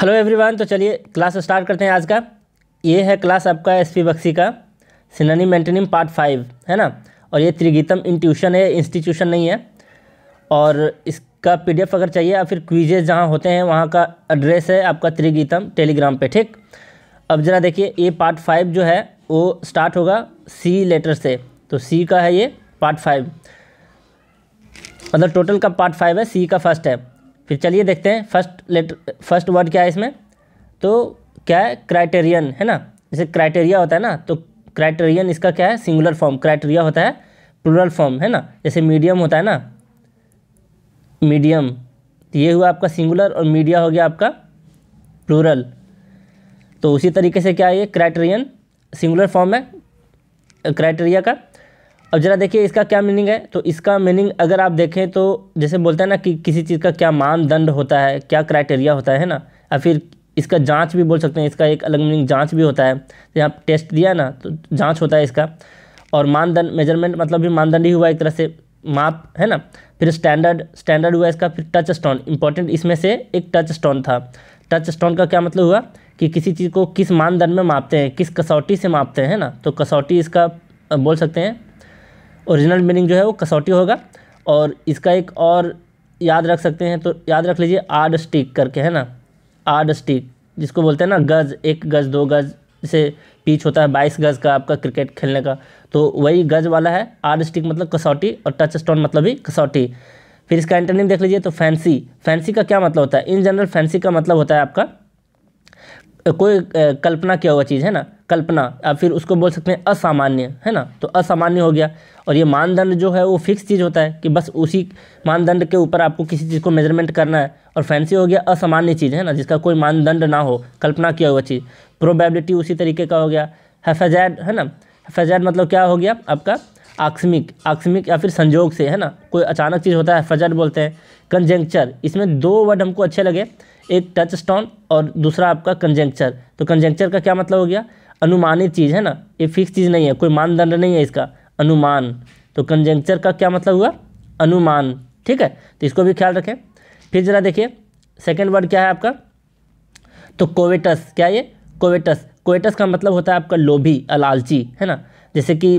hello everyone तो चलिए class start करते हैं आज का ये है क्लास आपका एस पी बक्सी का सिनानी मेंटेनिम पार्ट फाइव है ना और ये त्रिगीतम इंट्यूशन है इंस्टीट्यूशन नहीं है और इसका पीडीएफ अगर चाहिए या फिर क्विजेज जहाँ होते हैं वहाँ का एड्रेस है आपका त्रिगीतम टेलीग्राम पे ठीक अब ज़रा देखिए ये पार्ट फाइव जो है वो स्टार्ट होगा सी लेटर से तो सी का है ये पार्ट फाइव मतलब टोटल का पार्ट फाइव है सी का फर्स्ट है फिर चलिए देखते हैं फर्स्ट लेटर फर्स्ट वर्ड क्या है इसमें तो क्या है क्राइटेरियन है ना जैसे क्राइटेरिया होता है ना तो क्राइटेरियन इसका क्या है सिंगुलर फॉर्म क्राइटेरिया होता है प्लूरल फॉर्म है ना जैसे मीडियम होता है ना मीडियम तो ये हुआ आपका सिंगुलर और मीडिया हो गया आपका प्लूरल तो उसी तरीके से क्या है ये क्राइटेरियन सिंगुलर फॉर्म है क्राइटेरिया का अब जरा देखिए इसका क्या मीनिंग है तो इसका मीनिंग अगर आप देखें तो जैसे बोलते हैं ना कि किसी चीज़ का क्या मानदंड होता है क्या क्राइटेरिया होता है ना या फिर इसका जांच भी बोल सकते हैं इसका एक अलग मीनिंग जांच भी होता है तो यहाँ टेस्ट दिया ना तो जांच होता है इसका और मानदंड मेजरमेंट मतलब भी मानदंड ही हुआ एक तरह से माप है ना फिर स्टैंडर्ड स्टैंडर्ड हुआ इसका फिर टच स्टोन इंपॉर्टेंट इसमें से एक टच स्टोन था टच स्टोन का क्या मतलब हुआ कि किसी चीज़ को किस मानदंड में मापते हैं किस कसौटी से मापते हैं ना तो कसौटी इसका बोल सकते हैं ओरिजिनल मीनिंग जो है वो कसौटी होगा और इसका एक और याद रख सकते हैं तो याद रख लीजिए आड स्टिक करके है ना आड स्टिक जिसको बोलते हैं ना गज़ एक गज़ दो गज़ जैसे पीच होता है बाईस गज़ का आपका क्रिकेट खेलने का तो वही गज़ वाला है आड स्टिक मतलब कसौटी और टच स्टोन मतलब भी कसौटी फिर इसका एंटरनिंग देख लीजिए तो फैंसी फैंसी का क्या मतलब होता है इन जनरल फैंसी का मतलब होता है आपका कोई कल्पना किया हुआ चीज़ है ना कल्पना या फिर उसको बोल सकते हैं असामान्य है ना तो असामान्य हो गया और ये मानदंड जो है वो फिक्स चीज़ होता है कि बस उसी मानदंड के ऊपर आपको किसी चीज़ को मेजरमेंट करना है और फैंसी हो गया असामान्य चीज़ है ना जिसका कोई मानदंड ना हो कल्पना किया हुआ चीज़ प्रोबेबिलिटी उसी तरीके का हो गया हैफ़ेजैड है ना हेफेजैड मतलब क्या हो गया आपका आकस्मिक आकस्मिक या फिर संजोग से है ना कोई अचानक चीज़ होता है हैफेजैड बोलते हैं कंजेंक्चर इसमें दो वर्ड हमको अच्छे लगे एक टच स्टोन और दूसरा आपका कंजेंक्चर तो कंजेंक्चर का क्या मतलब हो गया अनुमानित चीज़ है ना ये फिक्स चीज़ नहीं है कोई मानदंड नहीं है इसका अनुमान तो कंजेंचर का क्या मतलब हुआ अनुमान ठीक है तो इसको भी ख्याल रखें फिर ज़रा देखिए सेकेंड वर्ड क्या है आपका तो कोवेटस क्या ये कोवेटस कोवेटस का मतलब होता है आपका लोभी अलालची है ना जैसे कि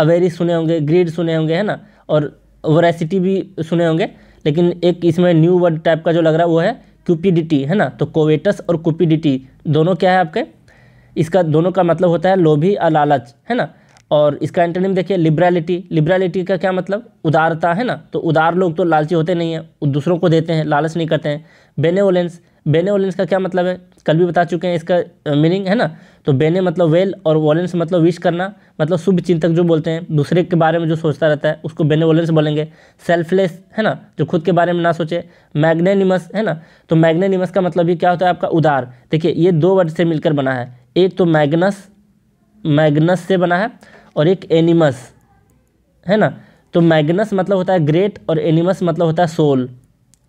अवेरी सुने होंगे ग्रीड सुने होंगे है ना और वरासिटी भी सुने होंगे लेकिन एक इसमें न्यू वर्ड टाइप का जो लग रहा है वो है क्यूपिडिटी है ना तो कोवेटस और कुपिडिटी दोनों क्या है आपके इसका दोनों का मतलब होता है लोभी और लालच है ना और इसका एंटोनिम देखिए लिबरलिटी लिबरलिटी का क्या मतलब उदारता है ना तो उदार लोग तो लालची होते नहीं हैं दूसरों को देते हैं लालच नहीं करते हैं बेनेवोलेंस बेनेवोलेंस का क्या मतलब है कल भी बता चुके हैं इसका मीनिंग है ना तो बेने मतलब वेल और वोलेंस मतलब विश करना मतलब शुभ चिंतक जो बोलते हैं दूसरे के बारे में जो सोचता रहता है उसको बेनेवोलेंस बोलेंगे सेल्फलेस है ना जो खुद के बारे में ना सोचे मैग्नेनिमस है ना तो मैग्नेनिमस का मतलब ये क्या होता है आपका उदार देखिए ये दो वर्ड से मिलकर बना है एक तो मैग्नस मैग्नस से बना है और एक एनिमस है ना तो मैग्नस मतलब होता है ग्रेट और एनिमस मतलब होता है सोल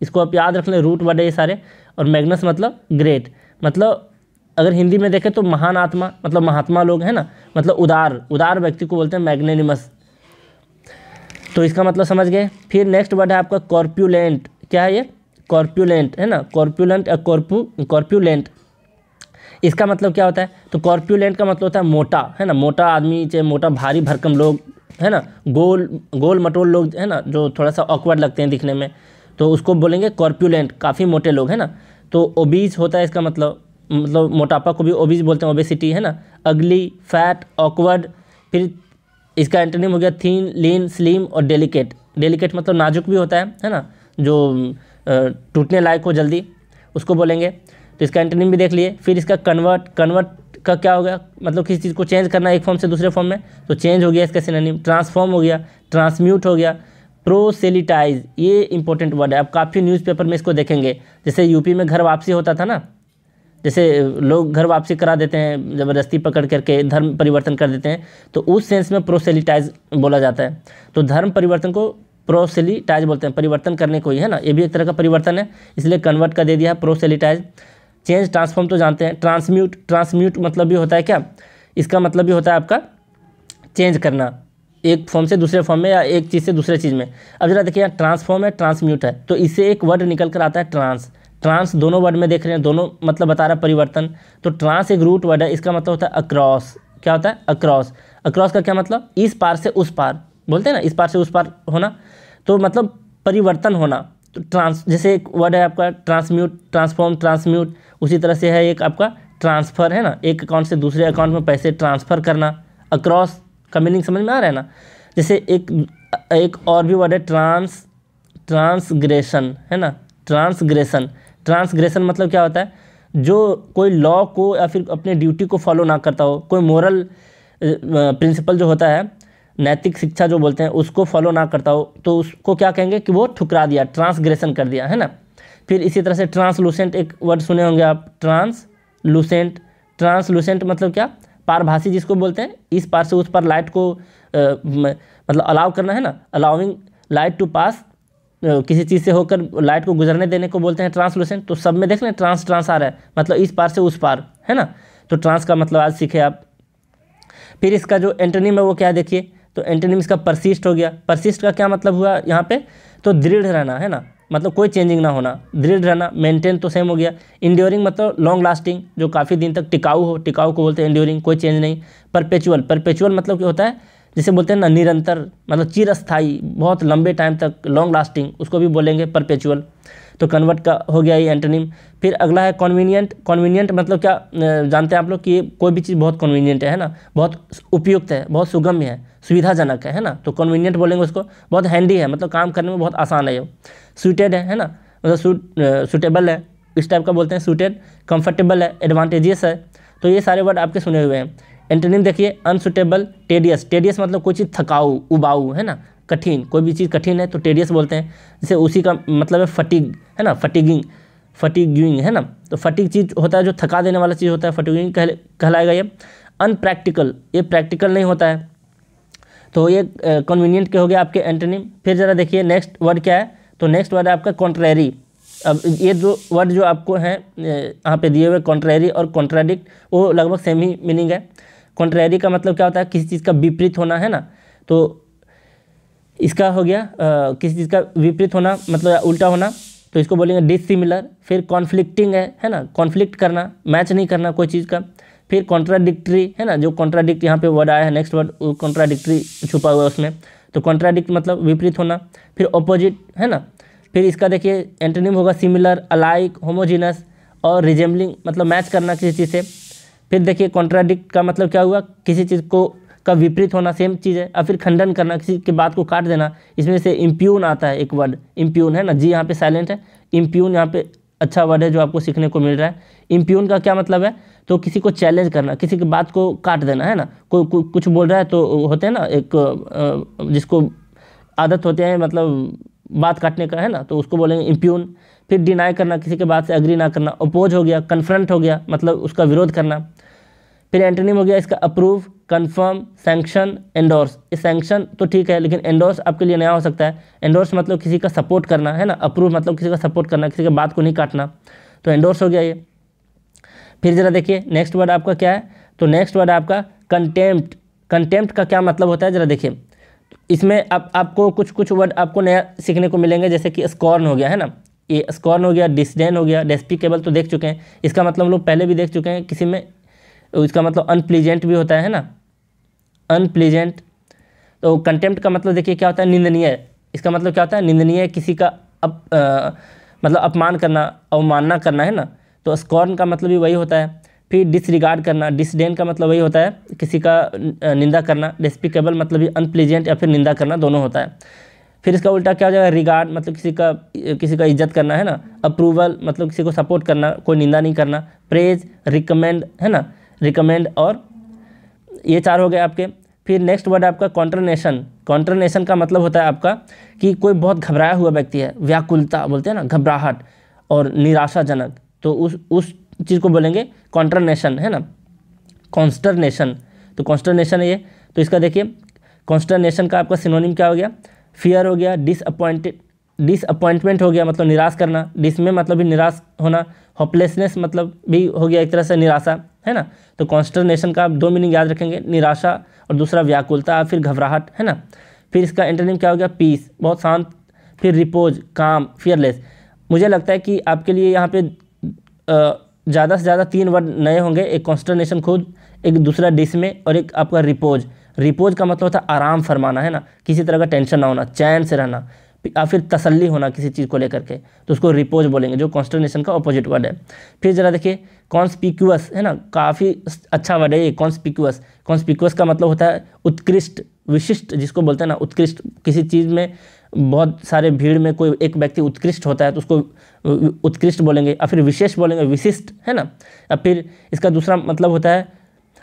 इसको आप याद रख लें रूट वर्ड है ये सारे और मैग्नस मतलब ग्रेट मतलब अगर हिंदी में देखें तो महान आत्मा मतलब महात्मा लोग हैं ना मतलब उदार उदार व्यक्ति को बोलते हैं मैग्नेनिमस तो इसका मतलब समझ गए फिर नेक्स्ट वर्ड है आपका कॉर्प्यूलेंट क्या है ये कॉर्प्यूलेंट है ना कॉर्प्यूलेंट या कॉर्पू कॉर्प्यूलेंट इसका मतलब क्या होता है तो कॉर्प्यूलेंट का मतलब होता है मोटा है ना मोटा आदमी चाहे मोटा भारी भरकम लोग है ना गोल गोल मटोल लोग है ना जो थोड़ा सा ऑकवर्ड लगते हैं दिखने में तो उसको बोलेंगे कॉर्प्यूलेंट काफ़ी मोटे लोग है ना तो ओबीज होता है इसका मतलब मतलब मोटापा को भी ओबीज बोलते हैं ओबेसिटी है ना अगली फैट ऑकवर्ड फिर इसका एंटरनेम हो गया थीन लीन स्लिम और डेलिकेट डेलिकेट मतलब नाजुक भी होता है है ना जो टूटने लायक हो जल्दी उसको बोलेंगे तो इसका एंटोनिम भी देख लिए फिर इसका कन्वर्ट कन्वर्ट का क्या हो गया मतलब किसी चीज़ को चेंज करना एक फॉर्म से दूसरे फॉर्म में तो चेंज हो गया इसका सिनोनिम ट्रांसफॉर्म हो गया ट्रांसम्यूट हो गया प्रोसेलिटाइज ये इंपॉर्टेंट वर्ड है आप काफ़ी न्यूज़पेपर में इसको देखेंगे जैसे यूपी में घर वापसी होता था ना जैसे लोग घर वापसी करा देते हैं ज़बरदस्ती पकड़ करके धर्म परिवर्तन कर देते हैं तो उस सेंस में प्रोसेलिटाइज बोला जाता है तो धर्म परिवर्तन को प्रोसेलिटाइज बोलते हैं परिवर्तन करने को ही है ना ये भी एक तरह का परिवर्तन है इसलिए कन्वर्ट का दे दिया है प्रोसेलिटाइज चेंज ट्रांसफॉर्म तो जानते हैं ट्रांसम्यूट ट्रांसम्यूट मतलब भी होता है क्या इसका मतलब भी होता है आपका चेंज करना एक फॉर्म से दूसरे फॉर्म में या एक चीज़ से दूसरे चीज़ में अब जरा देखिए यहाँ ट्रांसफॉर्म है ट्रांसम्यूट है तो इससे एक वर्ड निकल कर आता है ट्रांस ट्रांस दोनों वर्ड में देख रहे हैं दोनों मतलब बता रहा है परिवर्तन तो ट्रांस एक रूट वर्ड है इसका मतलब होता है अक्रॉस क्या होता है अक्रॉस अक्रॉस का क्या मतलब इस पार से उस पार बोलते हैं ना इस पार से उस पार होना तो मतलब परिवर्तन होना ट्रांस जैसे एक वर्ड है आपका ट्रांसम्यूट ट्रांसफॉर्म ट्रांसम्यूट उसी तरह से है एक आपका ट्रांसफ़र है ना एक अकाउंट से दूसरे अकाउंट में पैसे ट्रांसफ़र करना अक्रॉस का मीनिंग समझ में आ रहा है ना जैसे एक एक और भी वर्ड है ट्रांस ट्रांसग्रेशन है ना ट्रांसग्रेशन ट्रांसग्रेशन मतलब क्या होता है जो कोई लॉ को या फिर अपने ड्यूटी को फॉलो ना करता हो कोई मॉरल प्रिंसिपल जो होता है नैतिक शिक्षा जो बोलते हैं उसको फॉलो ना करता हो तो उसको क्या कहेंगे कि वो ठुकरा दिया ट्रांसग्रेशन कर दिया है ना फिर इसी तरह से ट्रांसलूसेंट एक वर्ड सुने होंगे आप ट्रांसलूसेंट ट्रांसलूसेंट मतलब क्या पारभाषी जिसको बोलते हैं इस पार से उस पार लाइट को आ, मतलब अलाउ करना है ना अलाउिंग लाइट टू पास किसी चीज़ से होकर लाइट को गुजरने देने को बोलते हैं ट्रांसलूसेंट तो सब में देख लें ट्रांस ट्रांस आ रहा है मतलब इस पार से उस पार है ना तो ट्रांस का मतलब आज सीखे आप फिर इसका जो एंटनी है वो क्या देखिए तो एंटेनिम इसका परसिस्ट हो गया परसिस्ट का क्या मतलब हुआ यहाँ पे तो दृढ़ रहना है ना मतलब कोई चेंजिंग ना होना दृढ़ रहना मेंटेन तो सेम हो गया इंड्योरिंग मतलब लॉन्ग लास्टिंग जो काफ़ी दिन तक टिकाऊ हो टिकाऊ को बोलते हैं इंड्योरिंग कोई चेंज नहीं परपेचुअल परपेचुअल मतलब क्या होता है जिसे बोलते हैं ना निरंतर मतलब चिरस्थाई बहुत लंबे टाइम तक लॉन्ग लास्टिंग उसको भी बोलेंगे परपेचुअल तो कन्वर्ट का हो गया ये एंटोनिम फिर अगला है कन्वीनियंट कन्वीनियंट मतलब क्या जानते हैं आप लोग कि कोई भी चीज़ बहुत कन्वीनियंट है ना बहुत उपयुक्त है बहुत सुगम्य है सुविधाजनक है है ना तो कन्वीनियंट बोलेंगे उसको बहुत हैंडी है मतलब काम करने में बहुत आसान है ये सूटेड है है ना मतलब सुटेबल है इस टाइप का बोलते हैं सुटेड कंफर्टेबल है एडवांटेजियस है तो ये सारे वर्ड आपके सुने हुए हैं एंटोनिम देखिए अनसुटेबल टेडियस टेडियस मतलब कोई चीज़ थकाऊ उबाऊ है ना कठिन कोई भी चीज़ कठिन है तो टेडियस बोलते हैं जैसे उसी का मतलब है फटिग है ना फटिगिंग फटिगिंग है ना तो फटिग चीज़ होता है जो थका देने वाला चीज़ होता है फटिगिंग कह, कहलाएगा ये अनप्रैक्टिकल ये प्रैक्टिकल नहीं होता है तो ये कन्वीनियंट के हो गया आपके एंटनिम फिर ज़रा देखिए नेक्स्ट वर्ड क्या है तो नेक्स्ट वर्ड है आपका कॉन्ट्रेरी अब ये जो वर्ड जो आपको हैं यहाँ पे दिए हुए कॉन्ट्रेरी और कॉन्ट्राडिक्ट वो लगभग सेम ही मीनिंग है कॉन्ट्रेरी का मतलब क्या होता है किसी चीज़ का विपरीत होना है ना तो इसका हो गया आ, किसी चीज़ का विपरीत होना मतलब उल्टा होना तो इसको बोलेंगे डिसिमिलर फिर कॉन्फ्लिक्टिंग है है ना कॉन्फ्लिक्ट करना मैच नहीं करना कोई चीज़ का फिर कॉन्ट्राडिक्ट्री है ना जो कॉन्ट्राडिक्ट यहाँ पे वर्ड आया है नेक्स्ट वर्ड कॉन्ट्राडिक्ट्री छुपा हुआ है उसमें तो कॉन्ट्राडिक्ट मतलब विपरीत होना फिर ऑपोजिट है ना फिर इसका देखिए एंटोनिम होगा सिमिलर अलाइक होमोजिनस और रिजेम्बलिंग मतलब मैच करना किसी चीज़ से फिर देखिए कॉन्ट्राडिक्ट का मतलब क्या हुआ किसी चीज़ को का विपरीत होना सेम चीज़ है और फिर खंडन करना किसी की बात को काट देना इसमें से इम्प्यून आता है एक वर्ड इम्प्यून है ना जी यहाँ पे साइलेंट है इम्प्यून यहाँ पे अच्छा वर्ड है जो आपको सीखने को मिल रहा है इम्प्यून का क्या मतलब है तो किसी को चैलेंज करना किसी की बात को काट देना है ना कोई को, कुछ बोल रहा है तो होते हैं ना एक जिसको आदत होते हैं मतलब बात काटने का है ना तो उसको बोलेंगे इम्प्यून फिर डिनाई करना किसी के बात से एग्री ना करना अपोज हो गया कन्फ्रंट हो गया मतलब उसका विरोध करना फिर एंटोनिम हो गया इसका अप्रूव कन्फर्म सैंक्शन एंडोर्स ये सैंक्शन तो ठीक है लेकिन एंडोर्स आपके लिए नया हो सकता है एंडोर्स मतलब किसी का सपोर्ट करना है ना अप्रूव मतलब किसी का सपोर्ट करना किसी के बात को नहीं काटना तो एंडोर्स हो गया ये फिर ज़रा देखिए नेक्स्ट वर्ड आपका क्या है तो नेक्स्ट वर्ड आपका कंटेम्प्ट कंटेम्प्ट का क्या मतलब होता है ज़रा देखिए इसमें आप आपको कुछ कुछ वर्ड आपको नया सीखने को मिलेंगे जैसे कि स्कॉर्न हो गया है ना ये स्कॉर्न हो गया डिसडेन हो गया डेस्पिकेबल तो देख चुके हैं इसका मतलब लोग पहले भी देख चुके हैं किसी में इसका मतलब अनप्लीजेंट भी होता है ना अनप्लीजेंट तो कंटेम्प्ट का मतलब देखिए क्या होता है निंदनीय इसका मतलब क्या होता है निंदनीय किसी का अप आ, मतलब अपमान करना अवमानना करना है ना तो स्कॉर्न का मतलब भी वही होता है फिर डिसरिगार्ड करना डिसडेन का मतलब वही होता है किसी का निंदा करना डिस्पिकेबल मतलब अनप्लीजेंट या फिर निंदा करना दोनों होता है फिर इसका उल्टा क्या हो जाएगा रिगार्ड मतलब किसी का किसी का इज्जत करना है ना अप्रूवल मतलब किसी को सपोर्ट करना कोई निंदा नहीं करना प्रेज रिकमेंड है ना रिकमेंड और ये चार हो गए आपके फिर नेक्स्ट वर्ड आपका कॉन्ट्रनेशन कॉन्ट्रनेशन का मतलब होता है आपका कि कोई बहुत घबराया हुआ व्यक्ति है व्याकुलता बोलते हैं ना घबराहट और निराशाजनक तो उस उस चीज़ को बोलेंगे कॉन्ट्रनेशन है ना कॉन्स्टरनेशन तो कॉन्स्टरनेशन ये तो इसका देखिए कॉन्स्टरनेशन का आपका सिनोनिम क्या हो गया फियर हो गया डिसअपॉइंटेड डिसअपॉइंटमेंट हो गया मतलब निराश करना डिस में मतलब भी निराश होना होपलेसनेस मतलब भी हो गया एक तरह से निराशा है ना तो कॉन्स्टर्नेशन का आप दो मीनिंग याद रखेंगे निराशा और दूसरा व्याकुलता फिर घबराहट है ना फिर इसका एंटोनिम क्या हो गया पीस बहुत शांत फिर रिपोज काम फियरलेस मुझे लगता है कि आपके लिए यहाँ पे ज़्यादा से ज़्यादा तीन वर्ड नए होंगे एक कॉन्स्टर्नेशन खुद एक दूसरा डिस में और एक आपका रिपोज रिपोज का मतलब होता है आराम फरमाना है ना किसी तरह का टेंशन ना होना चैन से रहना या फिर तसल्ली होना किसी चीज़ को लेकर के तो उसको रिपोज बोलेंगे जो कॉन्स्टर्नेशन का अपोजिट वर्ड है फिर ज़रा देखिए कॉन्स्पिक्यूअस है ना काफ़ी अच्छा वर्ड है ये कॉन्स्पिक्यूअस कॉन्स्पिक्यूअस का मतलब होता है उत्कृष्ट विशिष्ट जिसको बोलते हैं ना उत्कृष्ट किसी चीज़ में बहुत सारे भीड़ में कोई एक व्यक्ति उत्कृष्ट होता है तो उसको उत्कृष्ट बोलेंगे या फिर विशेष बोलेंगे विशिष्ट है ना या फिर इसका दूसरा मतलब होता है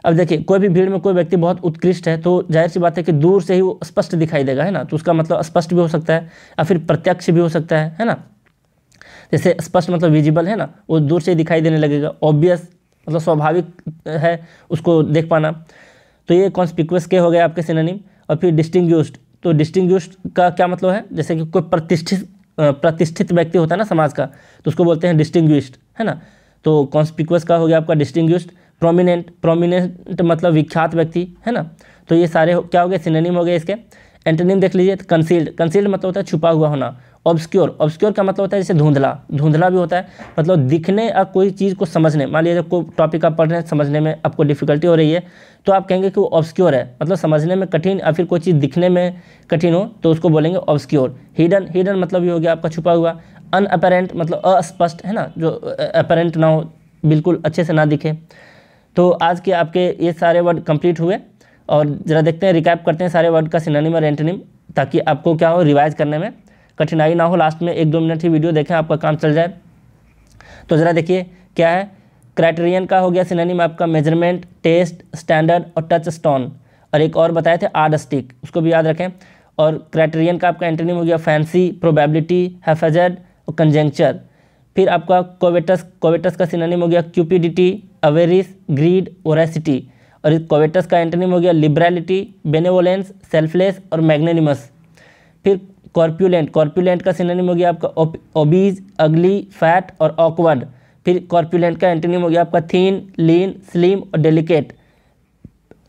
अब देखिए कोई भी भीड़ में कोई व्यक्ति बहुत उत्कृष्ट है तो जाहिर सी बात है कि दूर से ही वो स्पष्ट दिखाई देगा है ना तो उसका मतलब स्पष्ट भी हो सकता है या फिर प्रत्यक्ष भी हो सकता है है ना जैसे स्पष्ट मतलब विजिबल है ना वो दूर से ही दिखाई देने लगेगा ऑब्वियस मतलब स्वाभाविक है उसको देख पाना तो ये कॉन्स्पिक्वस के हो गए आपके सिनोनिम और फिर डिस्टिंग्विश्ड तो डिस्टिंग्विश्ड का क्या मतलब है जैसे कि कोई प्रतिष्ठित प्रतिष्ठित व्यक्ति होता है ना समाज का तो उसको बोलते हैं डिस्टिंग्विश्ड है ना तो कॉन्स्पिक्वस का हो गया आपका डिस्टिंग्विश्ड प्रोमिनेंट प्रोमिनेंट मतलब विख्यात व्यक्ति है ना तो ये सारे हो क्या हो गए सिनेनिम हो गए इसके एंटोनिम देख लीजिए कंसील्ड कंसील्ड मतलब होता है छुपा हुआ होना ऑब्सक्योर ऑब्सक्योर का मतलब होता है जैसे धुंधला धुंधला भी होता है मतलब दिखने या कोई चीज़ को समझने मान लीजिए कोई टॉपिक आप पढ़ रहे हैं समझने में आपको डिफिकल्टी हो रही है तो आप कहेंगे कि वो ऑब्सक्योर है मतलब समझने में कठिन या फिर कोई चीज़ दिखने में कठिन हो तो उसको बोलेंगे ऑब्सक्योर हिडन हिडन मतलब ये हो गया आपका छुपा हुआ अनअपेरेंट मतलब अस्पष्ट है ना जो अपेरेंट ना हो बिल्कुल अच्छे से ना दिखे तो आज के आपके ये सारे वर्ड कंप्लीट हुए और ज़रा देखते हैं रिकैप करते हैं सारे वर्ड का सिनानिम और एंटनिम ताकि आपको क्या हो रिवाइज करने में कठिनाई ना हो लास्ट में एक दो मिनट ही वीडियो देखें आपका काम चल जाए तो ज़रा देखिए क्या है क्राइटेरियन का हो गया सिनानिम आपका मेजरमेंट टेस्ट स्टैंडर्ड और टच स्टोन और एक और बताए थे आर्ड स्टिक उसको भी याद रखें और क्राइटेरियन का आपका एंटनिम हो गया फैंसी प्रोबेबिलिटी हैफेजर्ड और कंजेंचर फिर आपका कोवेटस कोवेटस का सिनानिम हो गया क्यूपिडिटी अवेरिस ग्रीड ओरेसिटी और इस कोवेटस का एंटोनिम हो गया लिबरलिटी बेनेवोलेंस सेल्फलेस और मैग्नेनिमस फिर कॉर्प्यूलेंट कॉर्प्यूलेंट का सिनोनिम हो गया आपका ओबीज अगली फैट और ऑकवर्ड फिर कॉर्प्यूलेंट का एंटोनिम हो गया आपका थीन लीन स्लिम और डेलिकेट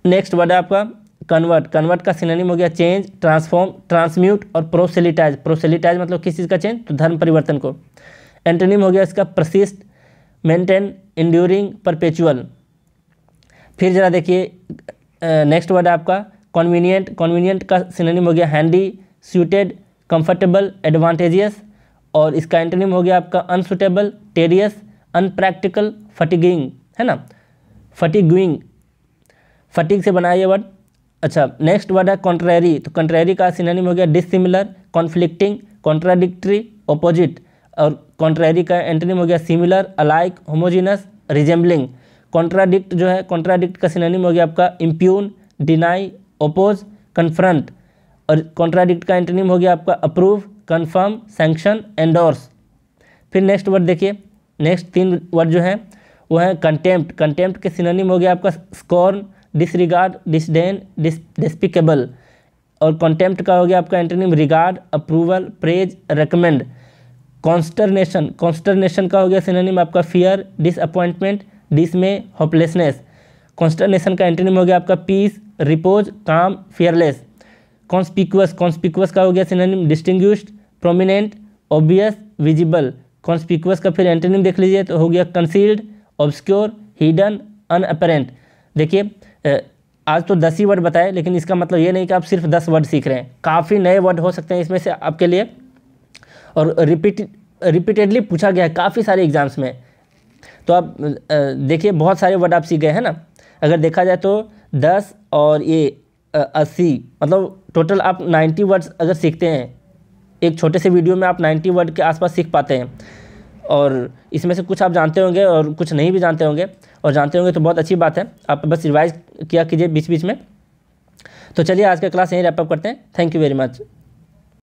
नेक्स्ट वर्ड है आपका कन्वर्ट कन्वर्ट का सिनोनिम हो गया चेंज ट्रांसफॉर्म ट्रांसम्यूट और प्रोसेलिटाइज प्रोसेलिटाइज मतलब किस चीज़ का चेंज तो धर्म परिवर्तन को एंटोनिम हो गया इसका प्रसिस्ट मेंटेन इंड्यूरिंग परपेचुअल फिर ज़रा देखिए नेक्स्ट वर्ड आपका कॉन्वीनियंट कॉन्वीनियंट का सिनोनिम हो गया हैंडी सूटेड कंफर्टेबल एडवांटेजियस और इसका एंटोनिम हो गया आपका अनसुटेबल टेरियस अनप्रैक्टिकल फटिगिंग है ना फटिगुइंग फटिग से बना ये वर्ड अच्छा नेक्स्ट वर्ड है कॉन्ट्रेरी तो कंट्रेरी का सिनोनिम हो गया डिसिमिलर कॉन्फ्लिक्टिंग कॉन्ट्राडिक्ट्री ऑपोजिट और कॉन्ट्रेरी का एंटनिम हो गया similar alike homogeneous resembling contradict जो है कॉन्ट्राडिक्ट का सिनोनिम हो गया आपका इम्प्यून डिनाई ओपोज कन्फ्रंट और कॉन्ट्राडिक्ट का एंटनिम हो गया आपका अप्रूव कन्फर्म सेंक्शन एंडोर्स फिर नेक्स्ट वर्ड देखिए नेक्स्ट तीन वर्ड जो है वो है कंटेम्प्ट कंटेम्प्ट के सिनोनिम हो गया आपका स्कॉर्न डिसरिगार्ड डिसडेन डिस्पिकेबल और कंटेम्प्ट का हो गया आपका antonym regard approval praise recommend consternation consternation का हो गया सिनोनिम आपका fear disappointment dismay hopelessness consternation का एंटोनिम हो गया आपका peace repose calm fearless conspicuous conspicuous का हो गया synonym distinguished prominent obvious visible conspicuous का फिर एंटोनिम देख लीजिए तो हो गया कंसील्ड ऑब्सक्योर हिडन अपेरेंट देखिए आज तो दस ही वर्ड बताए लेकिन इसका मतलब ये नहीं कि आप सिर्फ दस वर्ड सीख रहे हैं काफ़ी नए वर्ड हो सकते हैं इसमें से आपके लिए और रिपीट रिपीटेडली पूछा गया है काफ़ी सारे एग्ज़ाम्स में तो आप देखिए बहुत सारे वर्ड आप सीख गए हैं ना अगर देखा जाए तो दस और ये अस्सी मतलब टोटल आप नाइन्टी वर्ड्स अगर सीखते हैं एक छोटे से वीडियो में आप नाइन्टी वर्ड के आसपास सीख पाते हैं और इसमें से कुछ आप जानते होंगे और कुछ नहीं भी जानते होंगे और जानते होंगे तो बहुत अच्छी बात है आप बस रिवाइज किया कीजिए बीच बीच में तो चलिए आज का क्लास यहीं रैपअप करते हैं थैंक यू वेरी मच